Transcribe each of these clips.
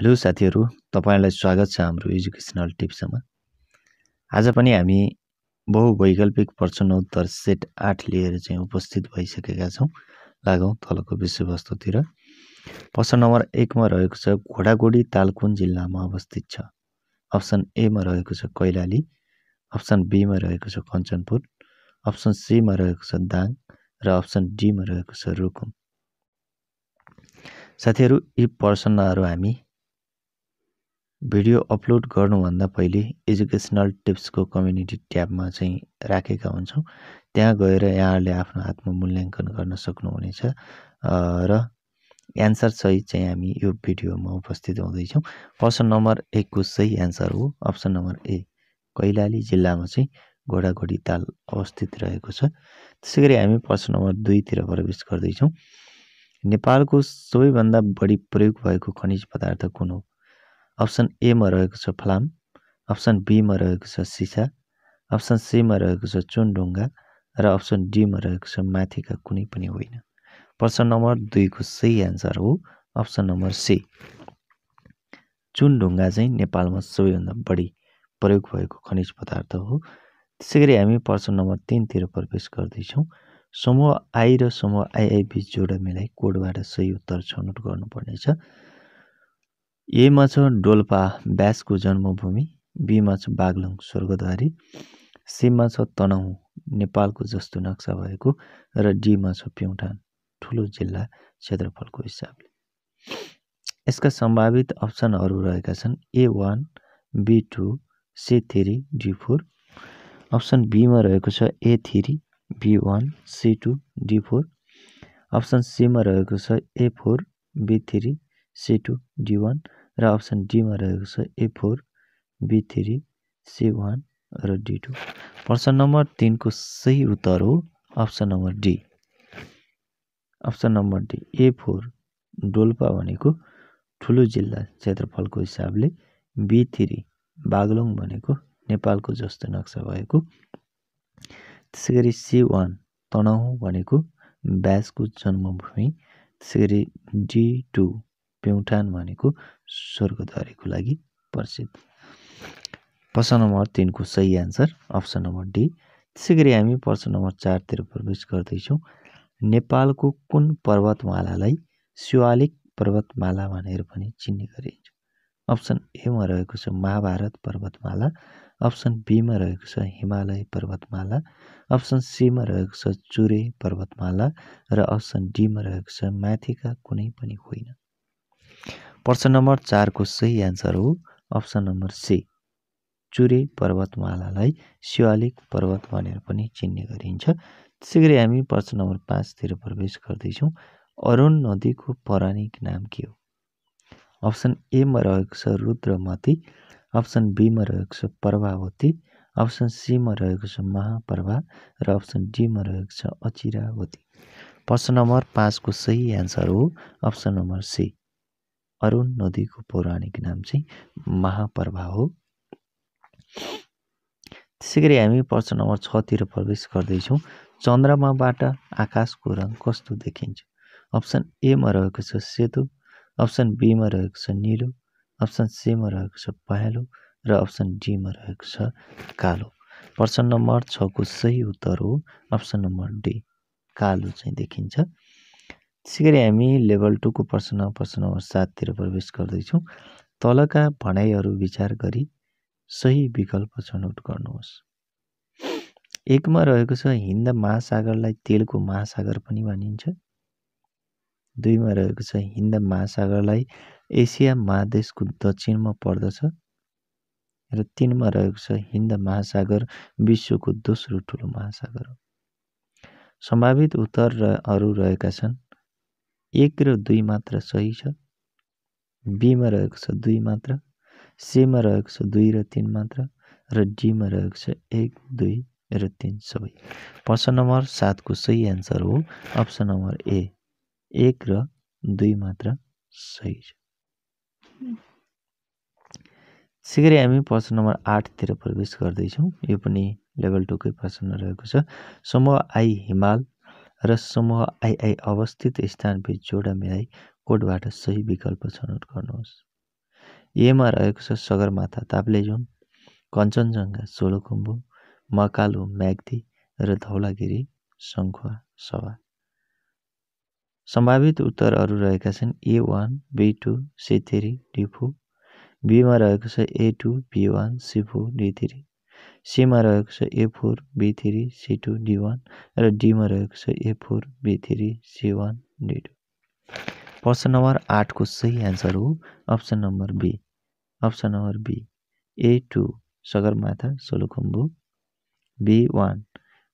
hello साथीहरू तपाईँलाई स्वागत छ हाम्रो एजुकेसनल टिप्समा आज पनि हामी बहुवैकल्पिक प्रश्नोत्तर सेट आठ लिएर चाहिँ उपस्थित भइसकेका छौँ लागौँ तलको विषयवस्तुतिर प्रश्न नम्बर एकमा रहेको छ घोडाघोडी कुन जिल्लामा अवस्थित छ अप्सन एमा रहेको छ कैलाली अप्सन बीमा रहेको छ कञ्चनपुर अप्सन सीमा रहेको छ दाङ र अप्सन डीमा रहेको छ रुकुम साथीहरू यी प्रश्नहरू हामी भिडियो अपलोड गर्नुभन्दा पहिले एजुकेसनल टिप्सको कम्युनिटी ट्याबमा चाहिँ राखेका हुन्छौँ त्यहाँ गएर यहाँहरूले आफ्नो आत्ममूल्याङ्कन गर्न सक्नुहुनेछ र एन्सर सहित चाहिँ हामी यो भिडियोमा उपस्थित हुँदैछौँ प्रश्न नम्बर एकको सही एन्सर हो अप्सन नम्बर ए कैलाली जिल्लामा चाहिँ घोडाघोडी ताल अवस्थित रहेको छ त्यसै गरी हामी प्रश्न नम्बर दुईतिर प्रवेश गर्दैछौँ नेपालको सबैभन्दा बढी प्रयोग भएको खनिज पदार्थ कुन हो अप्सन एमा रहेको छ फलाम अप्सन बीमा रहेको छ सिसा अप्सन सीमा रहेको छ चुनढुङ्गा र अप्सन डीमा रहेको छ माथिका कुनै पनि होइन प्रश्न नम्बर दुईको सही एन्सर हो अप्सन नम्बर सी चुनढुङ्गा चाहिँ नेपालमा सबैभन्दा बढी प्रयोग भएको खनिज पदार्थ हो त्यसै गरी हामी प्रश्न नम्बर तिनतिर प्रवेश गर्दैछौँ समूह आई र समूह आइआई बिच जोड मिलाई कोडबाट सही उत्तर छनौट गर्नुपर्नेछ एमा छ डोल्पा ब्यासको जन्मभूमि बीमा छ बागलुङ स्वर्गद्वारी सीमा छ तनहु नेपालको जस्तो नक्सा भएको र डीमा छ प्युठान ठुलो जिल्ला क्षेत्रफलको हिसाबले यसका सम्भावित अप्सनहरू रहेका छन् A one B two C three D four option बीमा रहेको छ A three B one C two D four option सीमा रहेको छ A four B three C two D one र अप्सन डीमा रहेको छ A four B three C one र डी टू प्रश्न नम्बर तिनको सही उत्तर हो option number D option number D A four Dolpa भनेको ठुलो जिल्ला क्षेत्रफलको हिसाबले बी थ्री बागलुङ भनेको नेपालको जस्तो नक्सा भएको त्यसै गरी सी वान तनहु भनेको ब्यासको जन्मभूमि त्यसै गरी डी टू प्युठान भनेको स्वर्गद्वारीको लागि प्रसिद्ध प्रश्न नम्बर तिनको सही आन्सर अप्सन नम्बर डी त्यसै गरी हामी प्रश्न नम्बर चारतिर प्रवेश गर्दैछौँ नेपालको कुन पर्वतमालालाई शिवालिक पर्वतमाला भनेर पनि चिन्ने गरिन्छ अप्सन एमा रहेको छ महाभारत पर्वतमाला अप्सन बीमा रहेको छ हिमालय पर्वतमाला अप्सन सीमा रहेको छ चुरे पर्वतमाला र अप्सन डीमा रहेको छ माथिका कुनै पनि होइन प्रश्न नम्बर चारको सही एन्सर हो अप्सन नम्बर सी चुरे पर्वतमालालाई शिवालिक पर्वत भनेर पनि चिन्ने गरिन्छ त्यसै गरी हामी प्रश्न नम्बर पाँचतिर प्रवेश गर्दैछौँ अरुण नदीको पौराणिक नाम के हो अप्सन एमा रहेको छ रुद्रमती अप्सन बीमा रहेको छ प्रभावती अप्सन सीमा रहेको छ महाप्रभा र अप्सन डीमा रहेको छ अचिरावती प्रश्न नम्बर पाँचको सही एन्सर हो अप्सन नम्बर सी अरुण नदीको पौराणिक नाम चाहिँ महाप्रभा हो त्यसै गरी हामी प्रश्न नम्बर छतिर प्रवेश गर्दैछौँ चन्द्रमाबाट आकाशको रङ कस्तो देखिन्छ अप्सन एमा रहेको छ सेतो अप्सन बीमा रहेको छ निलो अप्सन सीमा रहेको छ पहेँलो र अप्सन डीमा रहेको छ कालो प्रश्न नम्बर छको सही उत्तर हो अप्सन नम्बर डी कालो चाहिँ देखिन्छ त्यसै गरी हामी लेभल टूको प्रश्न प्रश्न नम्बर साततिर प्रवेश गर्दैछौँ तलका भनाइहरू विचार गरी सही विकल्प छनौट गर्नुहोस् एकमा रहेको छ हिन्द महासागरलाई तेलको महासागर पनि भनिन्छ दुईमा रहेको छ हिन्द महासागरलाई एसिया महादेशको दक्षिणमा पर्दछ र तिनमा रहेको छ हिन्द महासागर विश्वको दोस्रो ठुलो महासागर हो सम्भावित उत्तरहरू रहेका छन् एक र दुई मात्र सही छ बीमा रहेको छ दुई मात्र सीमा रहेको छ दुई र तिन मात्र र डीमा रहेको छ एक दुई र तिन सबै प्रश्न नम्बर सातको सही एन्सर हो अप्सन नम्बर ए एक र दुई मात्र सही छ त्यसै हामी प्रश्न नम्बर आठतिर प्रवेश गर्दैछौँ यो पनि लेभल टूकै प्रश्न रहेको छ समूह आई हिमाल र समूह आइआई अवस्थित स्थानबिच जोडा मिलाई कोडबाट सही विकल्प छनौट गर्नुहोस् एमा रहेको छ सगरमाथा ताप्लेजुङ कञ्चनजङ्घा सोलोखुम्बु मकालु म्याग्दी र धौलागिरी सङ्खुवा सभा सम्भावित उत्तरहरू रहेका छन् A one B two C three D four बीमा रहेको छ A two B one C four D three सीमा रहेको छ A four B three C two D one र डीमा रहेको छ A four B three C one D two प्रश्न नम्बर आठको सही एन्सर हो option number B option number B A two Sagarmatha Solukhumbu B one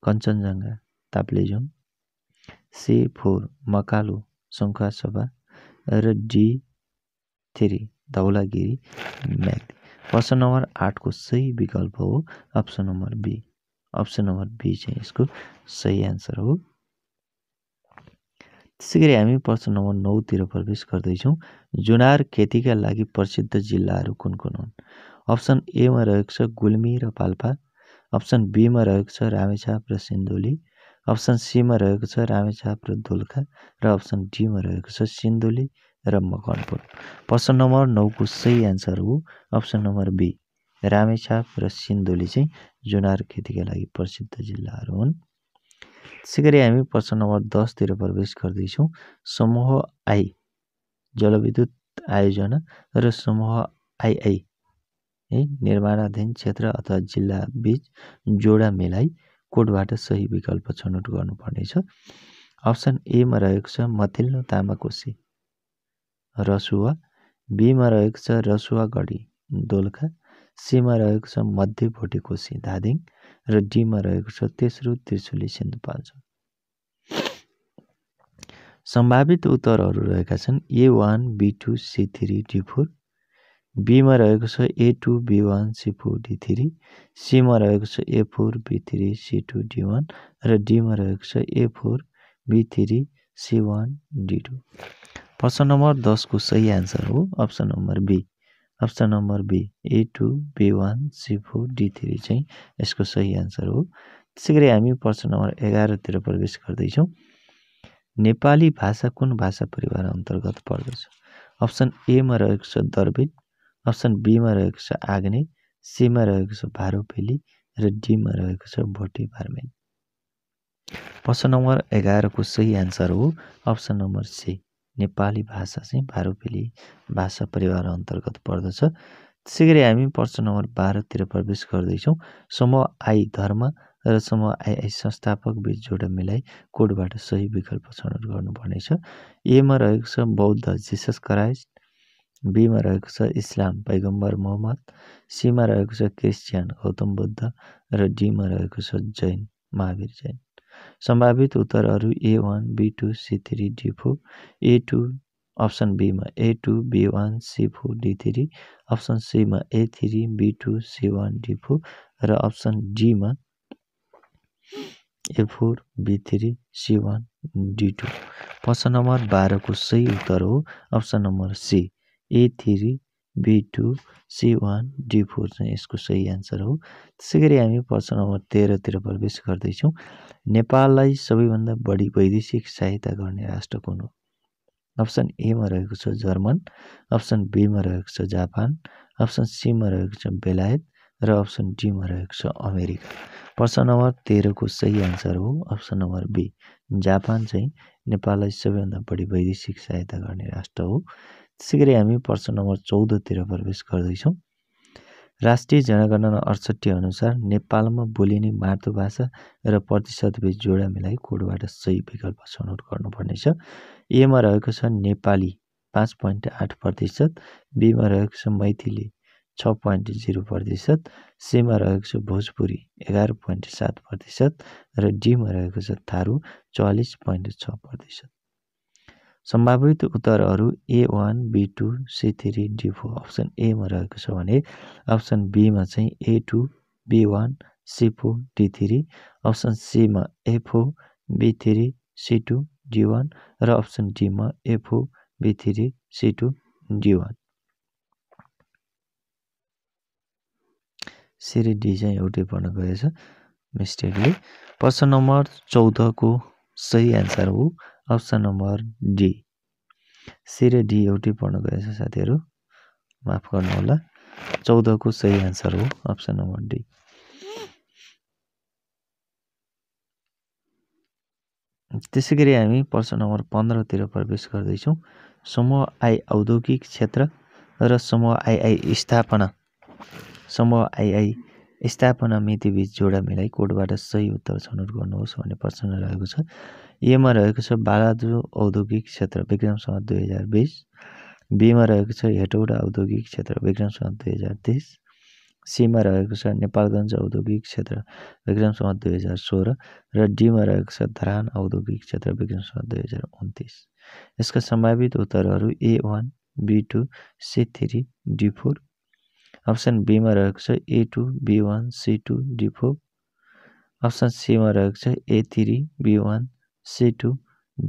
Kanchenjunga Taplejung C four Makalu सङ्खासभा र डी थ्री धौलागिरी म्याग प्रश्न नम्बर आठको सही विकल्प हो option number B option number B चाहिँ यसको सही एन्सर हो त्यसै गरी हामी प्रश्न नम्बर नौतिर प्रवेश गर्दैछौँ जुनार खेतीका लागि प्रसिद्ध जिल्लाहरू कुन कुन हुन् अप्सन एमा रहेको छ गुल्मी र पाल्पा अप्सन बीमा रहेको छ रामेछाप र सिन्धुली अप्सन सीमा रहेको छ रामेछाप र दोलखा र अप्सन डीमा रहेको छ सिन्धुली र मकनपुर प्रश्न नम्बर नौको सही एन्सर हो अप्सन नम्बर बी रामेछाप र सिन्धुली चाहिँ जुनार खेतीका लागि प्रसिद्ध जिल्लाहरू हुन् त्यसै गरी हामी प्रश्न नम्बर दसतिर प्रवेश गर्दैछौँ समूह आई जलविद्युत आयोजना र समूह आइआई है निर्माणाधीन क्षेत्र अथवा जिल्ला बिच जोडा मेलाई कोडबाट सही विकल्प छनौट गर्नुपर्नेछ अप्सन एमा रहेको छ मथिल्लो तामाकोसी रसुवा बीमा रहेको छ रसुवा रसुवागढी दोलखा सीमा रहेको छ मध्य कोसी धादिङ र डीमा रहेको छ तेस्रो त्रिशुली सिन्धुपाल्चोक सम्भावित उत्तरहरू रहेका छन् A one B two C three D four बीमा रहेको छ A two B one C four D three सीमा रहेको छ A four B three C two D one र डीमा रहेको छ A four B three C one D two प्रश्न नम्बर दसको सही आन्सर हो option number B option number B A two B one C four D three चाहिँ यसको सही आन्सर हो त्यसै गरी हामी प्रश्न नम्बर एघारतिर प्रवेश गर्दैछौँ नेपाली भाषा कुन भाषा परिवार अन्तर्गत पर्दछ अप्सन एमा रहेको छ दर्बित अप्सन बीमा रहेको छ आग्ने सीमा रहेको छ भारोपेली र डीमा रहेको छ भोटे बार्मेली प्रश्न नम्बर एघारको सही आन्सर हो अप्सन नम्बर सी नेपाली भाषा चाहिँ भारूपेली भाषा परिवार अन्तर्गत पर्दछ त्यसै गरी हामी प्रश्न नम्बर बाह्रतिर प्रवेश गर्दैछौँ समूह आई धर्म र समूह आई आई संस्थापक बिच जोडा मिलाइ कोडबाट सही विकल्प छनौट गर्नुपर्नेछ एमा रहेको छ बौद्ध जिसस क्राइस्ट बीमा रहेको छ इस्लाम पैगम्बर मोहम्मद सीमा रहेको छ क्रिस्चियन गौतम बुद्ध र डीमा रहेको छ जैन महावीर जैन सम्भावित उत्तरहरू A one B two C three D four A two option बीमा A two B one C four D three option सीमा A three B two C one D four र अप्सन डीमा A four B three C one D two प्रश्न number बाह्रको सही उत्तर हो option number C A three B two C one D four चाहिँ यसको सही एन्सर हो त्यसै गरी हामी प्रश्न नम्बर तेह्रतिर प्रवेश गर्दैछौँ नेपाललाई सबैभन्दा बढी वैदेशिक सहायता गर्ने राष्ट्र कुन हो अप्सन एमा रहेको छ जर्मन अप्सन बीमा रहेको छ जापान अप्सन सीमा रहेको छ बेलायत र अप्सन डीमा रहेको छ अमेरिका प्रश्न नम्बर तेह्रको सही आन्सर हो अप्सन नम्बर बी जापान चाहिँ नेपाललाई सबैभन्दा बढी वैदेशिक सहायता गर्ने राष्ट्र हो त्यसै गरी हामी प्रश्न नम्बर चौधतिर प्रवेश गर्दैछौँ राष्ट्रिय जनगणना अडसट्ठी अनुसार नेपालमा बोलिने मातृभाषा र प्रतिशत बिच जोडा मिलाइ कोडबाट सही विकल्प छनौट गर्नुपर्नेछ एमा रहेको छ नेपाली पाँच पोइन्ट आठ प्रतिशत बीमा रहेको छ मैथिली छ पोइन्ट जिरो प्रतिशत सीमा रहेको छ भोजपुरी एघार पोइन्ट सात प्रतिशत र डीमा रहेको छ थारू चालिस पोइन्ट छ प्रतिशत सम्भावित उत्तरहरू A one B two C three D four option एमा रहेको छ भने अप्सन बीमा चाहिँ A two B one C four D three option सीमा A four B three C two D one र अप्सन डीमा A four B three C two D one सिरी डी चाहिँ एउटै पढ्न गएछ मिस्टेकले प्रश्न नम्बर चौधको सही एन्सर हो अप्सन नम्बर डी सिरे डी एउटै पढ्नु गएछ साथीहरू माफ गर्नुहोला चौधको सही आन्सर हो अप्सन नम्बर डी त्यसै गरी हामी प्रश्न नम्बर पन्ध्रतिर प्रवेश गर्दैछौँ समूह आई औद्योगिक क्षेत्र र समूह आइआई स्थापना समूह आइआई स्थापना मितिबिच जोडा मिलाइ कोडबाट सही उत्तर छनौट गर्नुहोस् भन्ने प्रश्न रहेको छ ए में रहे बालाजु औद्योगिक क्षेत्र विक्रम सम्मत दुई हजार बीस बीमा में रहे हेटौडा औद्योगिक क्षेत्र विक्रम सम्मत दुई हजार तेईस सी में रहे नेपालगंज औद्योगिक क्षेत्र विक्रम सम्मत दुई हजार सोलह र में रहे धरान औद्योगिक क्षेत्र सम्मत दुई हजार उन्तीस इसका संभावित उत्तर A one B two C three D four option B में रहे A two B one C two D four option C में रहे A three B one C two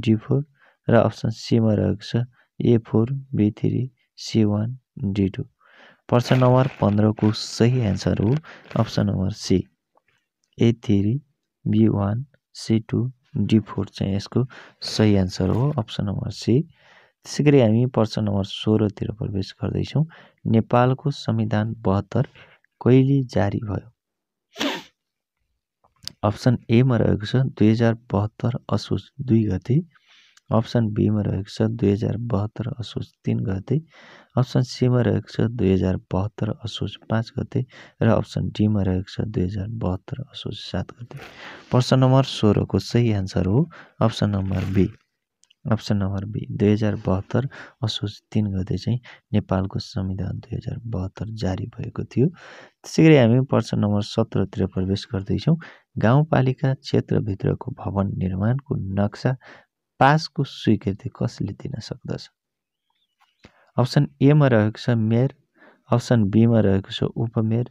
D four र अप्सन सीमा रहेको छ A four B three C one D two प्रश्न number पन्ध्रको सही एन्सर हो option number C A three B one C two D four चाहिँ यसको सही एन्सर हो अप्सन नम्बर सी त्यसै गरी हामी प्रश्न नम्बर सोह्रतिर प्रवेश गर्दैछौँ नेपालको संविधान बहत्तर कहिले जारी भयो अप्सन एमा रहेको छ दुई हजार बहत्तर असोज दुई गते अप्सन बीमा रहेको छ दुई हजार बहत्तर असोज तिन गते अप्सन सीमा रहेको छ दुई हजार बहत्तर असोज पाँच गते र अप्सन डीमा रहेको छ दुई हजार बहत्तर असोज सात गते प्रश्न नम्बर सोह्रको सही आन्सर हो option number B option number B दुई हजार बहत्तर असोज तिन गते चाहिँ नेपालको संविधान दुई हजार बहत्तर जारी भएको थियो त्यसै गरी हामी प्रश्न नम्बर सत्रतिर प्रवेश गर्दैछौँ गाउँपालिका क्षेत्रभित्रको भवन निर्माणको नक्सा पासको स्वीकृति कसले दिन सक्दछ अप्सन एमा रहेको छ मेयर अप्सन बीमा रहेको छ उपमेयर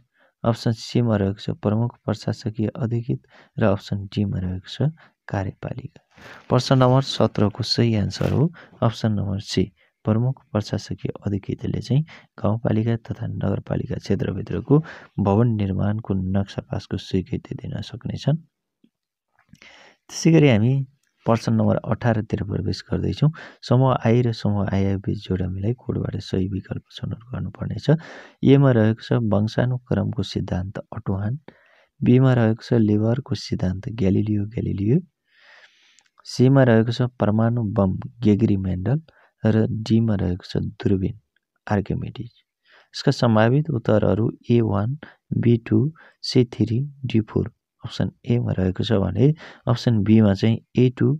अप्सन सीमा रहेको छ प्रमुख प्रशासकीय अधिकृत र अप्सन डीमा रहेको छ कार्यपालिका प्रश्न नम्बर सत्रको सही आन्सर हो अप्सन नम्बर सी प्रमुख प्रशासकीय अधिकृतले चाहिँ गाउँपालिका तथा नगरपालिका क्षेत्रभित्रको भवन निर्माणको नक्सा पासको स्वीकृति दिन सक्नेछन् त्यसै गरी हामी प्रश्न नम्बर अठारतिर प्रवेश गर्दैछौँ समूह आई र समूह जोड जोडामीलाई कोडबाट सही विकल्प छनौट गर्नुपर्नेछ एमा रहेको छ वंशानुक्रमको सिद्धान्त अटोहान बीमा रहेको छ लेबरको सिद्धान्त ग्यालिलियो ग्यालिलियो सीमा रहेको छ परमाणु बम गेग्री मेन्डल र डीमा रहेको छ दुर्बिन आर्किमिडिज यसका सम्भावित उत्तरहरू A one B two C three D four option एमा रहेको छ भने अप्सन बीमा चाहिँ A two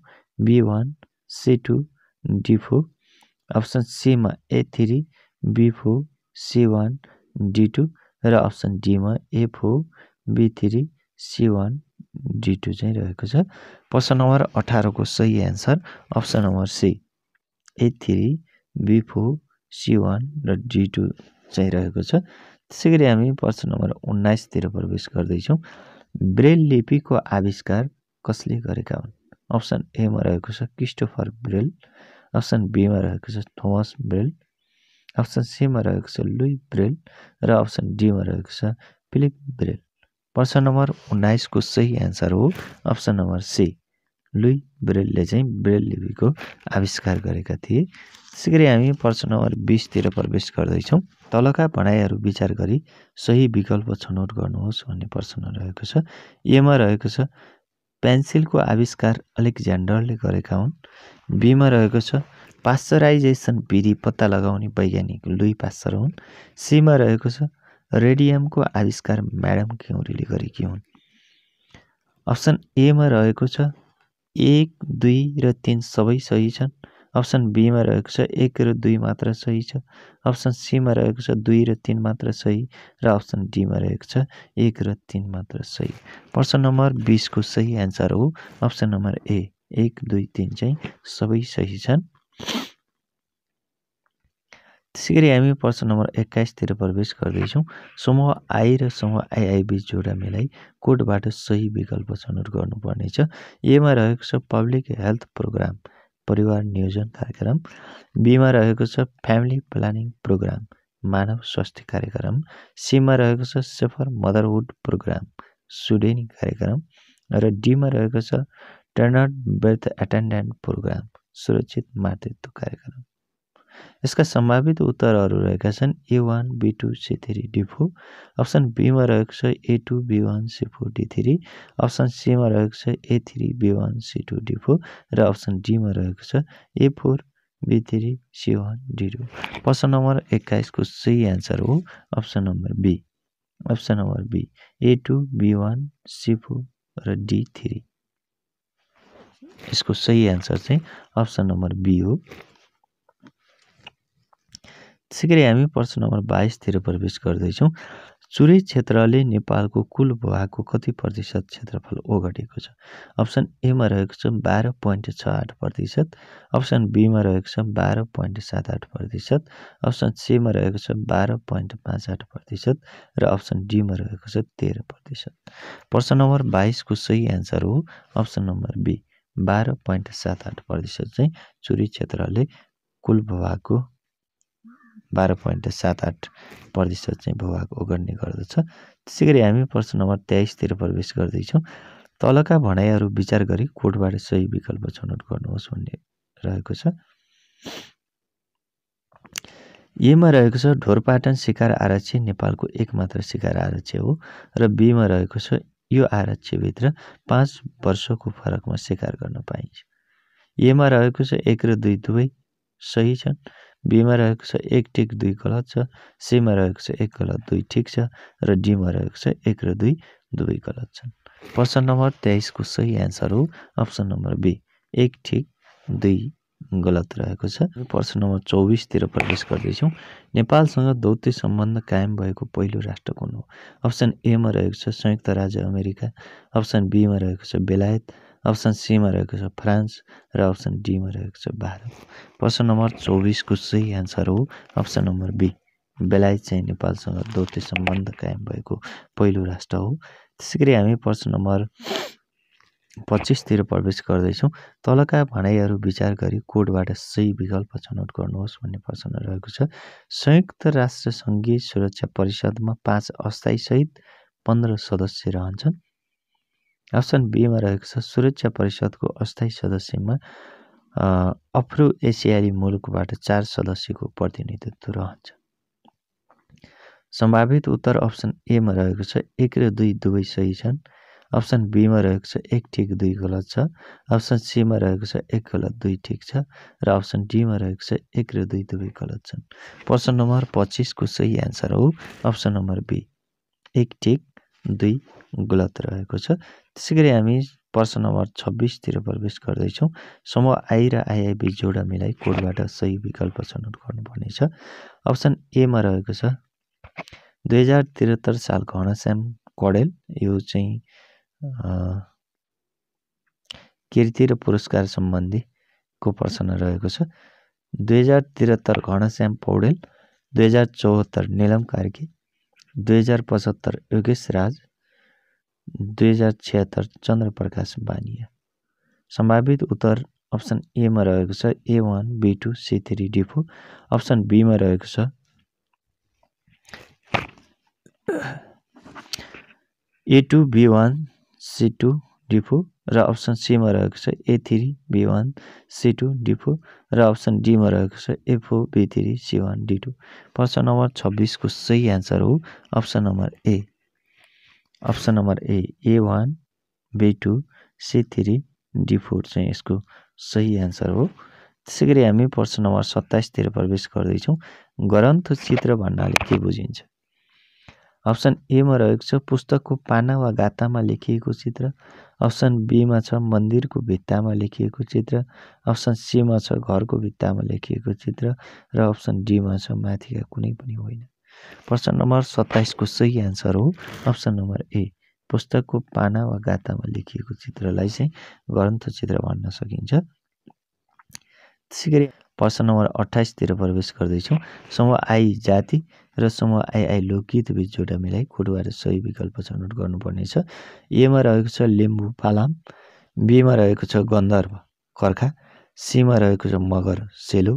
B one C two D four option सीमा A three B four C one D two र अप्सन डीमा A four B three C one D two चाहिँ रहेको छ प्रश्न नम्बर अठारको सही answer option number C A three B four C one र डी टू चाहिँ रहेको छ त्यसै गरी हामी प्रश्न नम्बर उन्नाइसतिर प्रवेश गर्दैछौँ ब्रेल लिपिको आविष्कार कसले गरेका हुन् अप्सन एमा रहेको छ क्रिस्टोफर ब्रेल अप्सन बीमा रहेको छ थोमस ब्रेल अप्सन सीमा रहेको छ लुई ब्रेल र अप्सन डीमा रहेको छ फिलिप ब्रेल प्रश्न नम्बर उन्नाइसको सही एन्सर हो अप्सन नम्बर सी लुई ब्रेलले चाहिँ ब्रेल लिपिको आविष्कार गरेका थिए त्यसै गरी हामी प्रश्न नम्बर बिसतिर प्रवेश गर्दैछौँ तलका भनाइहरू विचार गरी सही विकल्प छनौट गर्नुहोस् भन्ने प्रश्न रहेको छ एमा रहेको छ पेन्सिलको आविष्कार अलेक्ज्यान्डरले गरेका हुन् बीमा रहेको छ पास्चराइजेसन विधि पत्ता लगाउने वैज्ञानिक लुई पास्चर हुन् सीमा रहेको छ रेडियमको आविष्कार म्याडम क्युरीले गरेकी हुन् अप्सन एमा रहेको छ एक दुई र तिन सबै सही छन् अप्सन बीमा रहेको छ एक र दुई मात्र सही छ अप्सन सीमा रहेको छ दुई र तिन मात्र सही र अप्सन डीमा रहेको छ एक र तिन मात्र सही प्रश्न नम्बर बिसको सही एन्सर हो अप्सन नम्बर ए एक दुई तिन चाहिँ सबै सही छन् त्यसै गरी हामी प्रश्न नम्बर एक्काइसतिर प्रवेश गर्दैछौँ समूह आई र समूह आइआइबी जोडा मिलाई कोडबाट सही विकल्प छनौट गर्नुपर्नेछ एमा रहेको छ पब्लिक हेल्थ प्रोग्राम परिवार नियोजन कार्यक्रम बीमा रहेको छ फ्यामिली प्लानिङ प्रोग्राम मानव स्वास्थ्य कार्यक्रम सीमा रहेको छ सेफर मदरहुड प्रोग्राम सुडेनी कार्यक्रम र डीमा रहेको छ टर्नआउट बर्थ एटेन्डेन्ट प्रोग्राम सुरक्षित मातृत्व कार्यक्रम यसका सम्भावित उत्तरहरू रहेका छन् A one B two C three D four option बीमा रहेको छ A two B one C four D three option सीमा रहेको छ A three B one C two D four र अप्सन डीमा रहेको छ A four B three C one D two प्रश्न नम्बर एक्काइसको सही एन्सर हो option number B option number B A two B one C four र D three यसको सही एन्सर चाहिँ अप्सन नम्बर बी हो त्यसै गरी हामी प्रश्न नम्बर बाइसतिर प्रवेश गर्दैछौँ चुरे क्षेत्रले नेपालको कुल भूभागको कति प्रतिशत क्षेत्रफल ओगटेको छ अप्सन एमा रहेको छ बाह्र पोइन्ट छ आठ प्रतिशत अप्सन बीमा रहेको छ बाह्र पोइन्ट सात आठ प्रतिशत अप्सन सीमा रहेको छ बाह्र पोइन्ट पाँच आठ प्रतिशत र अप्सन डीमा रहेको छ तेह्र प्रतिशत प्रश्न नम्बर बाइसको सही एन्सर हो अप्सन नम्बर बी बाह्र पोइन्ट सात आठ प्रतिशत चाहिँ चुरी क्षेत्रले कुल भूभागको बाह्र पोइन्ट सात आठ प्रतिशत चाहिँ भूभाग ओगड्ने गर्दछ त्यसै गरी हामी प्रश्न नम्बर तेइसतिर प्रवेश गर्दैछौँ तलका भनाइहरू विचार गरी कोडबाट सही विकल्प छनौट गर्नुहोस् भन्ने रहेको छ एमा रहेको छ ढोरपाटन शिकार आरक्ष नेपालको एकमात्र शिकार आरक्ष हो र बीमा रहेको छ यो आरक्षभित्र पाँच वर्षको फरकमा शिकार गर्न पाइन्छ एमा रहेको छ एक र दुई दुवै सही छन् बीमा रहेको छ एक ठिक दुई गलत छ सीमा रहेको छ एक गलत दुई ठिक छ र डीमा रहेको छ एक र दुई दुवै गलत छन् प्रश्न नम्बर तेइसको सही एन्सर हो अप्सन नम्बर बी एक ठिक दुई गलत रहेको छ प्रश्न नम्बर चौबिसतिर प्रवेश गर्दैछौँ नेपालसँग दौत्य सम्बन्ध कायम भएको पहिलो राष्ट्र कुन हो अप्सन एमा रहेको छ संयुक्त राज्य अमेरिका अप्सन बीमा रहेको छ बेलायत अप्सन सीमा रहेको छ फ्रान्स र अप्सन डीमा रहेको छ भारत प्रश्न नम्बर चौबिसको सही एन्सर हो अप्सन नम्बर बी बेलायत चाहिँ नेपालसँग दौते सम्बन्ध कायम भएको पहिलो राष्ट्र हो त्यसै गरी हामी प्रश्न नम्बर पच्चिसतिर प्रवेश गर्दैछौँ तलका भनाइहरू विचार गरी कोडबाट सही विकल्प छनौट गर्नुहोस् भन्ने प्रश्न रहेको छ संयुक्त राष्ट्र सङ्घीय सुरक्षा परिषदमा पाँच अस्थायीसहित पन्ध्र सदस्य रहन्छन् अप्सन बीमा रहेको छ सुरक्षा परिषदको अस्थायी सदस्यमा अफ्रो एसियाली मुलुकबाट चार सदस्यको प्रतिनिधित्व रहन्छ सम्भावित उत्तर अप्सन एमा रहेको छ एक र दुई दुवै सही छन् अप्सन बीमा रहेको छ एक ठिक दुई गलत छ अप्सन सीमा रहेको छ एक गलत दुई ठिक छ र अप्सन डीमा रहेको छ एक र दुई दुवै गलत छन् प्रश्न नम्बर पच्चिसको सही एन्सर हो अप्सन नम्बर बी एक ठिक दुई गलत रहेको छ त्यसै गरी हामी प्रश्न नम्बर छब्बिसतिर प्रवेश गर्दैछौँ समूह आई र आइआइबी जोडा मिलाई कोडबाट सही विकल्प छनौट गर्नुपर्नेछ अप्सन एमा रहेको छ दुई हजार त्रिहत्तर साल घनश्याम कडेल यो चाहिँ कृति र पुरस्कार सम्बन्धीको प्रश्न रहेको छ दुई हजार त्रिहत्तर घनश्याम पौडेल दुई हजार चौहत्तर निलम कार्की दुई हजार पचहत्तर योगेश राज दुई हजार चन्द्र प्रकाश बानिया सम्भावित उत्तर अप्सन एमा रहेको छ A one B two C three D four option बीमा रहेको छ A two B one C two D four र अप्सन सीमा रहेको छ A three B one C two D four र अप्सन डीमा रहेको छ A four B three C one D two प्रश्न नम्बर छब्बिसको सही एन्सर हो option number A option number A A one B two C three D four चाहिँ यसको सही एन्सर हो त्यसै गरी हामी प्रश्न नम्बर सत्ताइसतिर प्रवेश गर्दैछौँ ग्रन्थ चित्र भन्नाले के बुझिन्छ अप्सन एमा रहेको छ पुस्तकको पाना वा गातामा लेखिएको चित्र अप्सन बीमा छ मन्दिरको भित्तामा लेखिएको चित्र अप्सन सीमा छ घरको भित्तामा लेखिएको चित्र र अप्सन डीमा छ माथिका कुनै पनि होइन प्रश्न नम्बर सत्ताइसको सही आन्सर हो अप्सन नम्बर ए पुस्तकको पाना वा गातामा लेखिएको चित्रलाई चाहिँ ग्रन्थ चित्र भन्न सकिन्छ त्यसै गरी प्रश्न नम्बर अठाइसतिर प्रवेश गर्दैछौँ समूह आई जाति र समूह आई आई लोकगीत बिच जोडा मिलाइ कोडुवा र सही विकल्प छ छनौट गर्नुपर्नेछ एमा रहेको छ लिम्बु पालाम बीमा रहेको छ गन्धर्व कर्खा सीमा रहेको छ मगर सेलो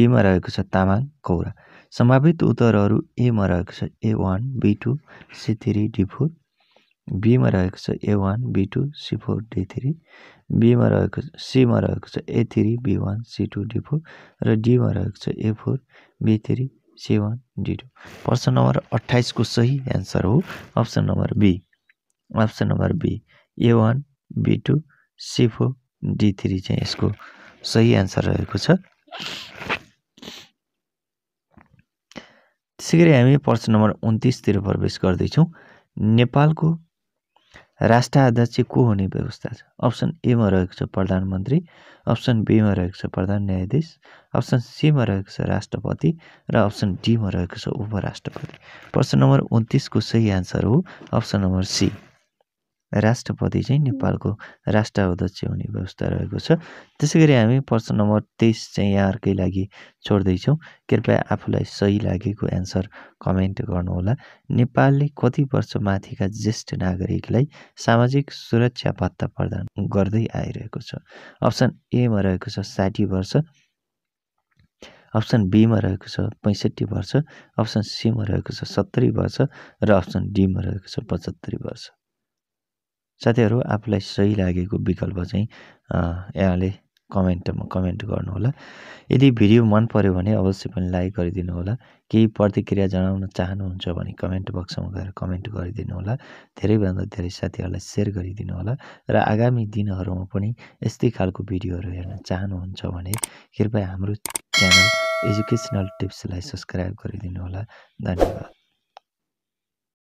डीमा रहेको छ तामाङ कौरा सम्भावित उत्तरहरू एमा रहेको छ A one B two C three D four बीमा रहेको छ A one B two C four D three बीमा रहेको छ सीमा रहेको छ A three B one C two D four र डीमा रहेको छ A four B three C one D two प्रश्न नम्बर अट्ठाइसको सही एन्सर हो option number B option number B A one B two C four D three चाहिँ यसको सही एन्सर रहेको छ त्यसै गरी हामी प्रश्न नम्बर उन्तिसतिर प्रवेश गर्दैछौँ नेपालको राष्ट्राध्यक्ष को हुने व्यवस्था छ अप्सन एमा रहेको छ प्रधानमन्त्री अप्सन बीमा रहेको छ प्रधान न्यायाधीश अप्सन सीमा रहेको छ राष्ट्रपति र अप्सन डीमा रहेको छ उपराष्ट्रपति प्रश्न नम्बर उन्तिसको सही आन्सर हो अप्सन नम्बर सी राष्ट्रपति चाहिँ नेपालको राष्ट्र अध्यक्ष हुने व्यवस्था रहेको छ त्यसै गरी हामी प्रश्न नम्बर तेइस चाहिँ यहाँहरूकै लागि छोड्दैछौँ कृपया आफूलाई सही लागेको एन्सर कमेन्ट गर्नुहोला नेपालले कति वर्ष माथिका ज्येष्ठ नागरिकलाई सामाजिक सुरक्षा भत्ता प्रदान गर्दै आइरहेको छ अप्सन एमा रहेको छ साठी वर्ष अप्सन बीमा रहेको छ पैँसठी वर्ष अप्सन सीमा रहेको छ सत्तरी वर्ष र अप्सन डीमा रहेको छ पचहत्तरी वर्ष साथीहरू आफूलाई सही लागेको विकल्प चाहिँ यहाँले कमेन्टमा कमेन्ट गर्नुहोला यदि भिडियो मन पऱ्यो भने अवश्य पनि लाइक गरिदिनु होला केही प्रतिक्रिया जनाउन चाहनुहुन्छ भने कमेन्ट बक्समा गएर कमेन्ट गरिदिनु होला धेरैभन्दा धेरै साथीहरूलाई सेयर गरिदिनु होला र आगामी दिनहरूमा पनि यस्तै खालको भिडियोहरू हेर्न चाहनुहुन्छ भने कृपया हाम्रो च्यानल एजुकेसनल टिप्सलाई सब्सक्राइब गरिदिनु होला धन्यवाद